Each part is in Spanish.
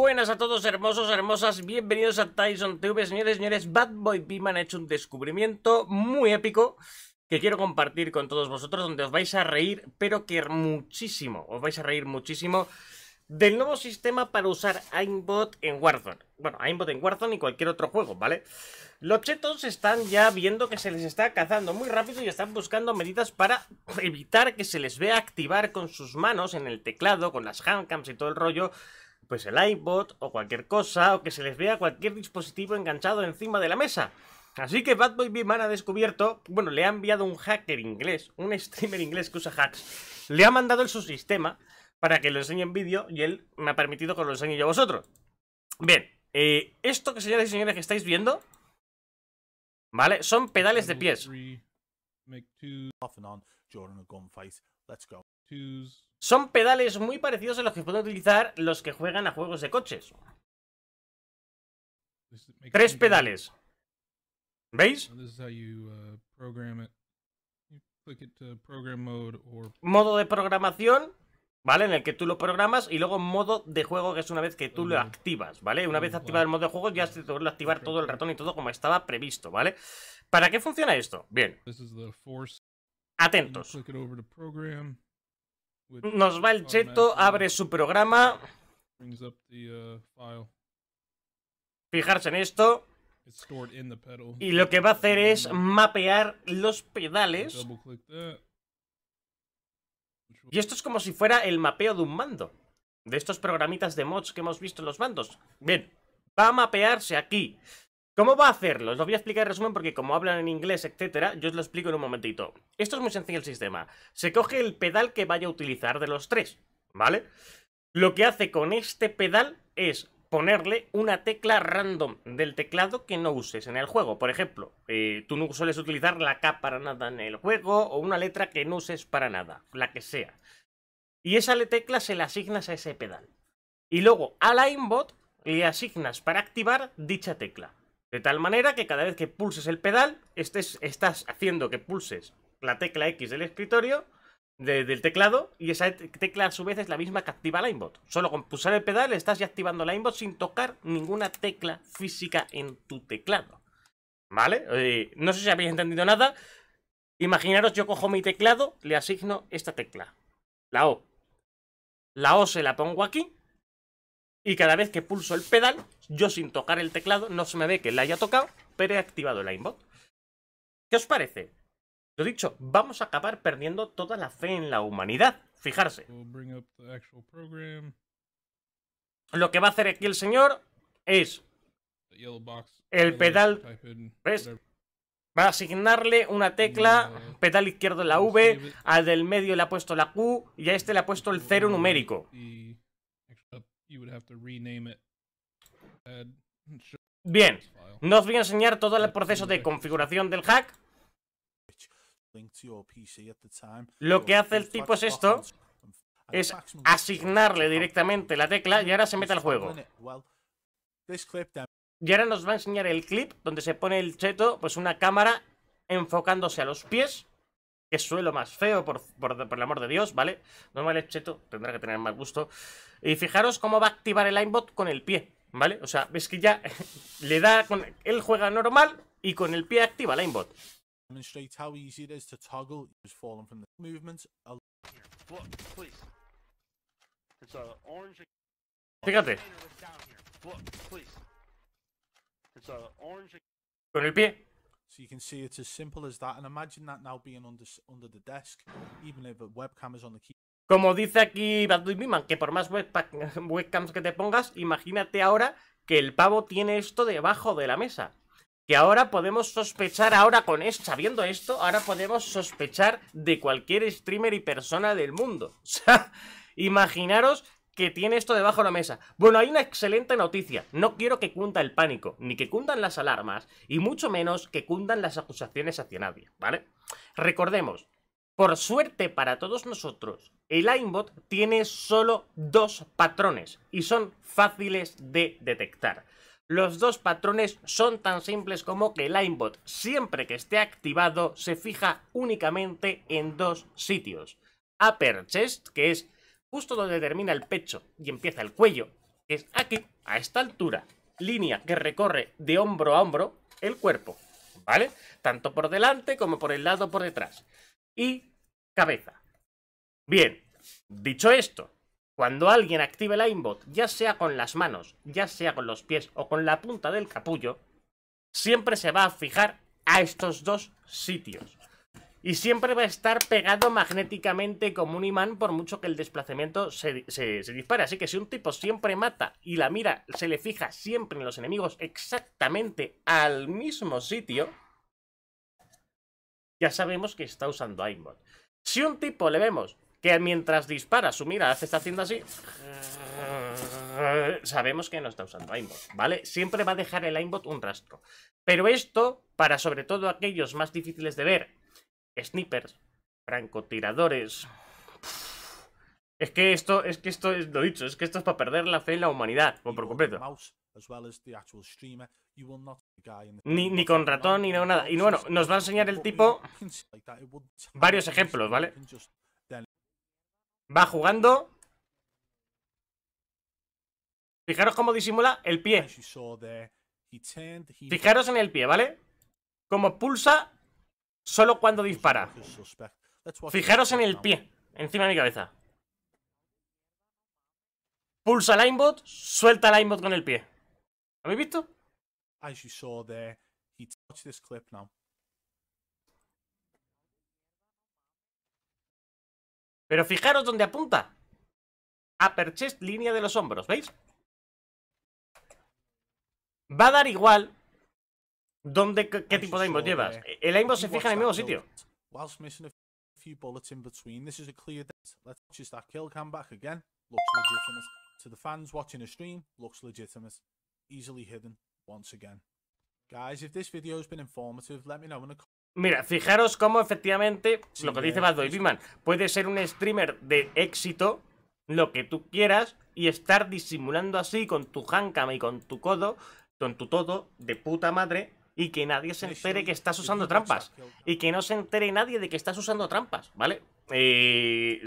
Buenas a todos, hermosos, hermosas, bienvenidos a Tyson TV, señores, señores, Bad Boy Beeman ha hecho un descubrimiento muy épico que quiero compartir con todos vosotros, donde os vais a reír, pero que muchísimo, os vais a reír muchísimo del nuevo sistema para usar aimbot en Warzone. Bueno, aimbot en Warzone y cualquier otro juego, ¿vale? Los chetos están ya viendo que se les está cazando muy rápido y están buscando medidas para evitar que se les vea activar con sus manos en el teclado, con las handcams y todo el rollo, pues el iPod o cualquier cosa, o que se les vea cualquier dispositivo enganchado encima de la mesa. Así que Bad Boy ha descubierto, bueno, le ha enviado un hacker inglés, un streamer inglés que usa hacks, le ha mandado el su sistema para que lo enseñe en vídeo y él me ha permitido que lo enseñe yo a vosotros. Bien, eh, esto que señores y señores que estáis viendo, ¿vale? Son pedales de pies. Son pedales muy parecidos a los que pueden utilizar los que juegan a juegos de coches. Tres pedales. ¿Veis? Uh, modo de programación, ¿vale? En el que tú lo programas y luego modo de juego, que es una vez que tú lo activas, ¿vale? Una vez activado el modo de juego ya se te vuelve a activar todo el ratón y todo como estaba previsto, ¿vale? ¿Para qué funciona esto? Bien. Atentos. Nos va el cheto, abre su programa. Uh, Fijarse en esto. Y lo que va a hacer es mapear los pedales. Y esto es como si fuera el mapeo de un mando. De estos programitas de mods que hemos visto en los mandos. Bien, va a mapearse aquí ¿Cómo va a hacerlo? Os lo voy a explicar en resumen porque como hablan en inglés, etcétera, yo os lo explico en un momentito. Esto es muy sencillo el sistema. Se coge el pedal que vaya a utilizar de los tres, ¿vale? Lo que hace con este pedal es ponerle una tecla random del teclado que no uses en el juego. Por ejemplo, eh, tú no sueles utilizar la K para nada en el juego o una letra que no uses para nada, la que sea. Y esa tecla se la asignas a ese pedal. Y luego a la InBot le asignas para activar dicha tecla. De tal manera que cada vez que pulses el pedal, estás haciendo que pulses la tecla X del escritorio, del teclado, y esa tecla a su vez es la misma que activa la InBot. Solo con pulsar el pedal estás ya activando la inbox sin tocar ninguna tecla física en tu teclado. ¿Vale? Eh, no sé si habéis entendido nada. Imaginaros, yo cojo mi teclado, le asigno esta tecla. La O. La O se la pongo aquí y cada vez que pulso el pedal, yo sin tocar el teclado, no se me ve que le haya tocado, pero he activado el aimbot. ¿Qué os parece? Lo dicho, vamos a acabar perdiendo toda la fe en la humanidad. Fijarse. Lo que va a hacer aquí el señor es el pedal. ¿Ves? Va a asignarle una tecla, pedal izquierdo la V, al del medio le ha puesto la Q y a este le ha puesto el cero numérico. Bien, nos os voy a enseñar todo el proceso de configuración del hack. Lo que hace el tipo es esto, es asignarle directamente la tecla y ahora se mete al juego. Y ahora nos va a enseñar el clip donde se pone el cheto, pues una cámara enfocándose a los pies Qué suelo más feo, por, el amor de Dios, ¿vale? Normal me cheto, tendrá que tener más gusto. Y fijaros cómo va a activar el aimbot con el pie, ¿vale? O sea, ves que ya le da... Con, él juega normal y con el pie activa el aimbot. Fíjate. Con el pie. So you can see it's as simple as that. And that now being under, the desk, even if webcam is on the key. Como dice aquí Badly que por más webcams que te pongas, imagínate ahora que el pavo tiene esto debajo de la mesa. Que ahora podemos sospechar, ahora con esto, sabiendo esto, ahora podemos sospechar de cualquier streamer y persona del mundo. O sea, imaginaros que tiene esto debajo de la mesa. Bueno, hay una excelente noticia. No quiero que cunda el pánico, ni que cundan las alarmas, y mucho menos que cundan las acusaciones hacia nadie, ¿vale? Recordemos, por suerte para todos nosotros, el aimbot tiene solo dos patrones, y son fáciles de detectar. Los dos patrones son tan simples como que el aimbot, siempre que esté activado, se fija únicamente en dos sitios. Upper Chest, que es justo donde termina el pecho y empieza el cuello, es aquí, a esta altura, línea que recorre de hombro a hombro el cuerpo, ¿vale? Tanto por delante como por el lado por detrás. Y cabeza. Bien, dicho esto, cuando alguien active el inbot, ya sea con las manos, ya sea con los pies o con la punta del capullo, siempre se va a fijar a estos dos sitios y siempre va a estar pegado magnéticamente como un imán por mucho que el desplazamiento se, dispare. Así que si un tipo siempre mata y la mira se le fija siempre en los enemigos exactamente al mismo sitio, ya sabemos que está usando aimbot. Si un tipo le vemos que mientras dispara su mira Se está haciendo así, sabemos que no está usando aimbot, ¿vale? Siempre va a dejar el aimbot un rastro. Pero esto, para sobre todo aquellos más difíciles de ver snipers, francotiradores. Ah. Es que esto, es que esto es lo dicho, es que esto es para perder la fe en la humanidad, por completo. Ni, ni con ratón, ni nada. Y bueno, nos va a enseñar el tipo varios ejemplos, ¿vale? Va jugando. Fijaros cómo disimula el pie. Fijaros en el pie, ¿vale? Como pulsa Solo cuando dispara. Fijaros en el pie, encima de mi cabeza. Pulsa el aimbot, suelta el aimbot con el pie. habéis visto? Pero fijaros dónde apunta. A chest, línea de los hombros, ¿veis? Va a dar igual ¿Dónde, qué tipo de aimbot llevas? Eh, el aimbot se fija en el mismo sitio. few bullets in between. This is a clear date. Let's watch kill cam back again. Looks legitimate. To the fans watching the stream, looks legitimate. Easily hidden once again. Guys, if this video has been informative, let me know in a Mira, fijaros cómo efectivamente sí, lo que eh, dice Baldo y Biman, puede ser un streamer de éxito, lo que tú quieras, y estar disimulando así con tu handcam y con tu codo, con tu todo, de puta madre, y que nadie se entere que estás usando trampas. Y que no se entere nadie de que estás usando trampas, ¿vale? Eh,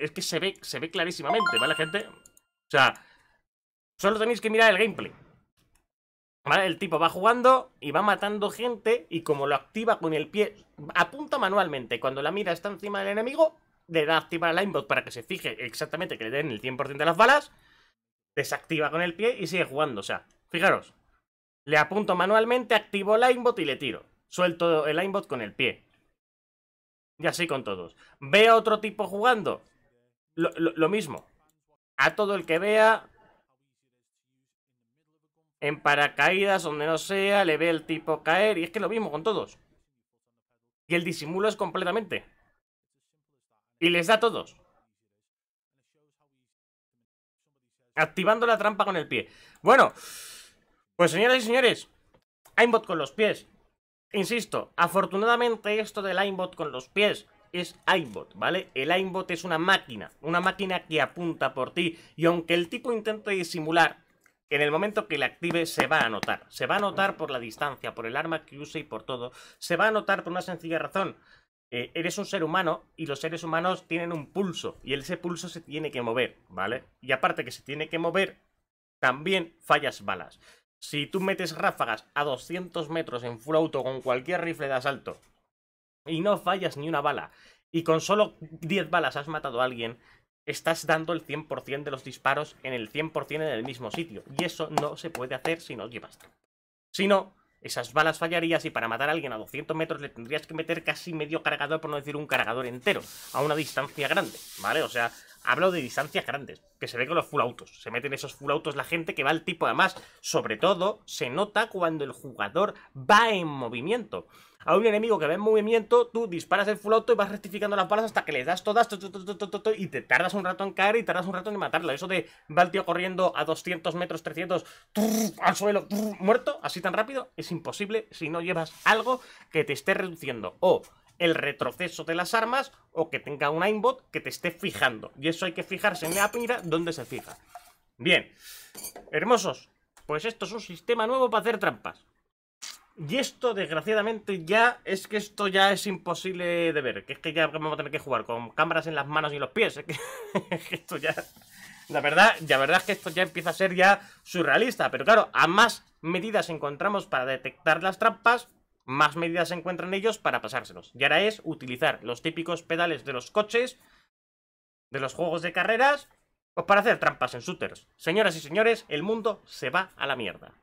es, que, se, ve, se ve clarísimamente, ¿vale, gente? O sea, solo tenéis que mirar el gameplay. ¿Vale? El tipo va jugando y va matando gente y como lo activa con el pie, apunta manualmente. Cuando la mira está encima del enemigo, le da a activar el aimbot para que se fije exactamente que le den el 100% de las balas, desactiva con el pie y sigue jugando. O sea, fijaros, le apunto manualmente, activo el aimbot y le tiro. Suelto el aimbot con el pie. Y así con todos. Ve a otro tipo jugando. Lo, mismo. A todo el que vea. En paracaídas, donde no sea, le ve el tipo caer. Y es que lo mismo con todos. Y el disimulo es completamente. Y les da a todos. Activando la trampa con el pie. Bueno. Pues señoras y señores, aimbot con los pies. Insisto, afortunadamente esto del aimbot con los pies es aimbot, ¿vale? El aimbot es una máquina, una máquina que apunta por ti. Y aunque el tipo intente disimular, en el momento que le active se va a notar. Se va a notar por la distancia, por el arma que use y por todo. Se va a notar por una sencilla razón. Eh, eres un ser humano y los seres humanos tienen un pulso y ese pulso se tiene que mover, ¿vale? Y aparte que se tiene que mover, también fallas balas. Si tú metes ráfagas a 200 metros en full auto con cualquier rifle de asalto y no fallas ni una bala, y con solo 10 balas has matado a alguien, estás dando el 100% de los disparos en el 100% en el mismo sitio. Y eso no se puede hacer si no llevas Si no, esas balas fallarías y para matar a alguien a 200 metros le tendrías que meter casi medio cargador, por no decir un cargador entero, a una distancia grande, ¿vale? O sea, hablo de distancias grandes, que se ve con los full autos. Se meten esos full autos la gente que va al tipo. Además, sobre todo, se nota cuando el jugador va en movimiento. A un enemigo que va en movimiento, tú disparas el full auto y vas rectificando las balas hasta que le das todas y te tardas un rato en caer y tardas un rato en matarlo. Eso de va el tío corriendo a 200 metros, 300, al suelo, muerto, así tan rápido, es imposible si no llevas algo que te esté reduciendo o el retroceso de las armas o que tenga un aimbot que te esté fijando. Y eso hay que fijarse en la mira donde se fija. Bien, hermosos, pues esto es un sistema nuevo para hacer trampas. Y esto, desgraciadamente, ya es que esto ya es imposible de ver. Que es que ya vamos a tener que jugar con cámaras en las manos y los pies. que, esto ya... La verdad, la verdad es que esto ya empieza a ser ya surrealista. Pero claro, a más medidas encontramos para detectar las trampas, más medidas se encuentran ellos para pasárselos. Y ahora es utilizar los típicos pedales de los coches, de los juegos de carreras, o para hacer trampas en shooters. Señoras y señores, el mundo se va a la mierda.